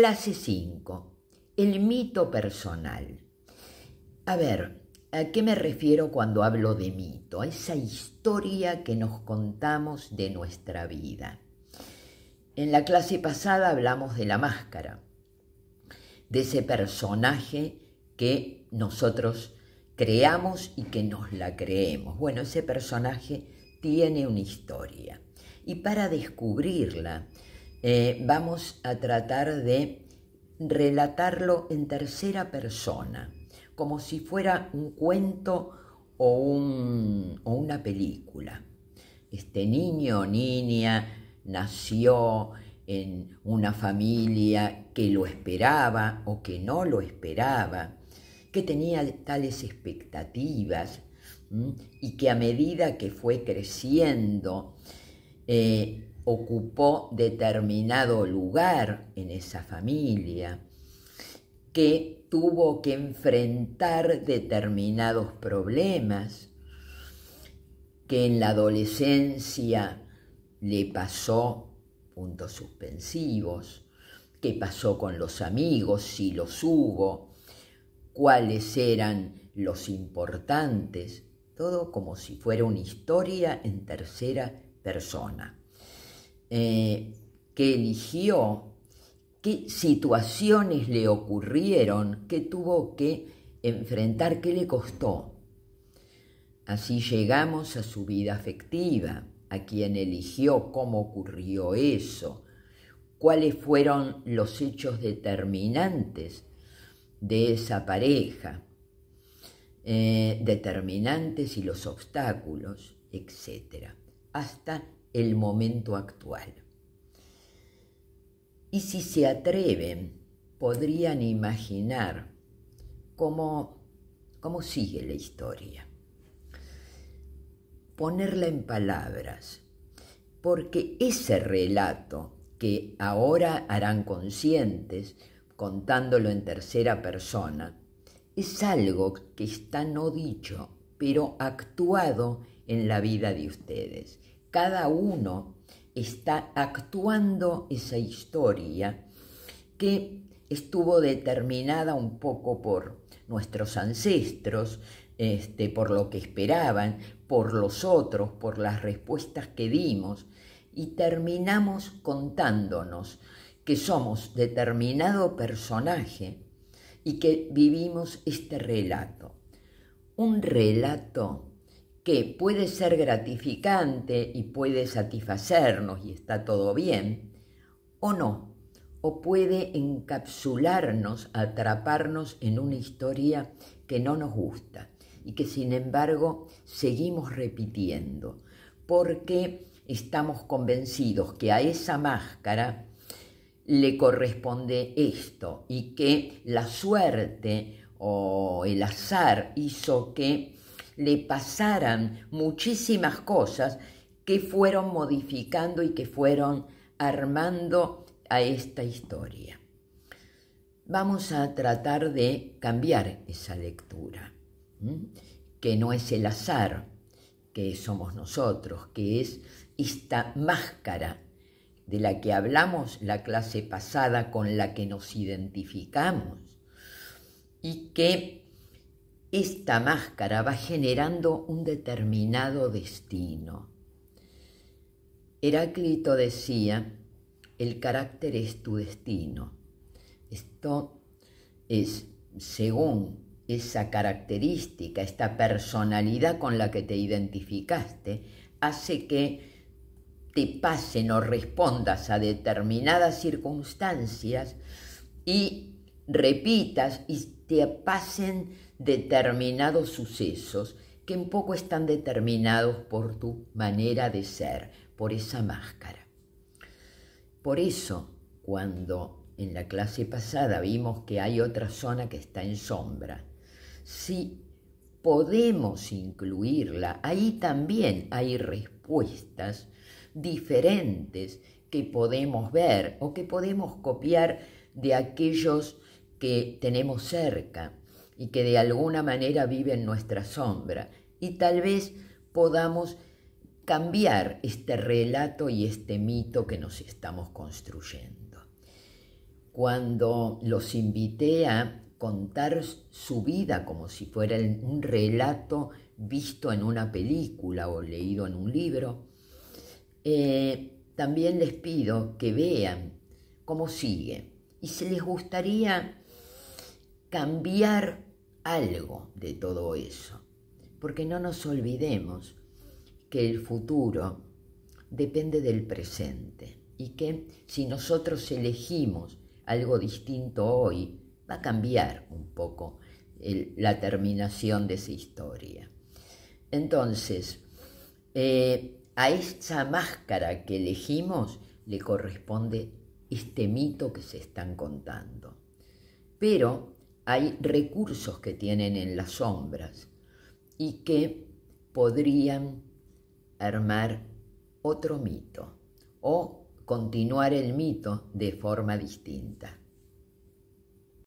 Clase 5. El mito personal. A ver, ¿a qué me refiero cuando hablo de mito? A esa historia que nos contamos de nuestra vida. En la clase pasada hablamos de la máscara, de ese personaje que nosotros creamos y que nos la creemos. Bueno, ese personaje tiene una historia. Y para descubrirla, eh, vamos a tratar de relatarlo en tercera persona, como si fuera un cuento o, un, o una película. Este niño o niña nació en una familia que lo esperaba o que no lo esperaba, que tenía tales expectativas y que a medida que fue creciendo eh, ocupó determinado lugar en esa familia, que tuvo que enfrentar determinados problemas, que en la adolescencia le pasó puntos suspensivos, qué pasó con los amigos, si los hubo, cuáles eran los importantes, todo como si fuera una historia en tercera persona. Eh, qué eligió, qué situaciones le ocurrieron, qué tuvo que enfrentar, qué le costó. Así llegamos a su vida afectiva, a quien eligió, cómo ocurrió eso, cuáles fueron los hechos determinantes de esa pareja, eh, determinantes y los obstáculos, etc. Hasta el momento actual. Y si se atreven, podrían imaginar cómo, cómo sigue la historia. Ponerla en palabras, porque ese relato que ahora harán conscientes, contándolo en tercera persona, es algo que está no dicho, pero actuado en la vida de ustedes cada uno está actuando esa historia que estuvo determinada un poco por nuestros ancestros, este, por lo que esperaban, por los otros, por las respuestas que dimos, y terminamos contándonos que somos determinado personaje y que vivimos este relato. Un relato que puede ser gratificante y puede satisfacernos y está todo bien, o no, o puede encapsularnos, atraparnos en una historia que no nos gusta y que sin embargo seguimos repitiendo, porque estamos convencidos que a esa máscara le corresponde esto y que la suerte o el azar hizo que le pasaran muchísimas cosas que fueron modificando y que fueron armando a esta historia. Vamos a tratar de cambiar esa lectura, que no es el azar, que somos nosotros, que es esta máscara de la que hablamos la clase pasada, con la que nos identificamos y que esta máscara va generando un determinado destino. Heráclito decía, el carácter es tu destino. Esto es según esa característica, esta personalidad con la que te identificaste, hace que te pasen o respondas a determinadas circunstancias y repitas y te pasen determinados sucesos que en poco están determinados por tu manera de ser, por esa máscara. Por eso, cuando en la clase pasada vimos que hay otra zona que está en sombra, si podemos incluirla, ahí también hay respuestas diferentes que podemos ver o que podemos copiar de aquellos que tenemos cerca y que de alguna manera vive en nuestra sombra. Y tal vez podamos cambiar este relato y este mito que nos estamos construyendo. Cuando los invité a contar su vida como si fuera un relato visto en una película o leído en un libro, eh, también les pido que vean cómo sigue. Y si les gustaría cambiar algo de todo eso, porque no nos olvidemos que el futuro depende del presente y que si nosotros elegimos algo distinto hoy, va a cambiar un poco la terminación de esa historia. Entonces, eh, a esa máscara que elegimos le corresponde este mito que se están contando. Pero hay recursos que tienen en las sombras y que podrían armar otro mito o continuar el mito de forma distinta.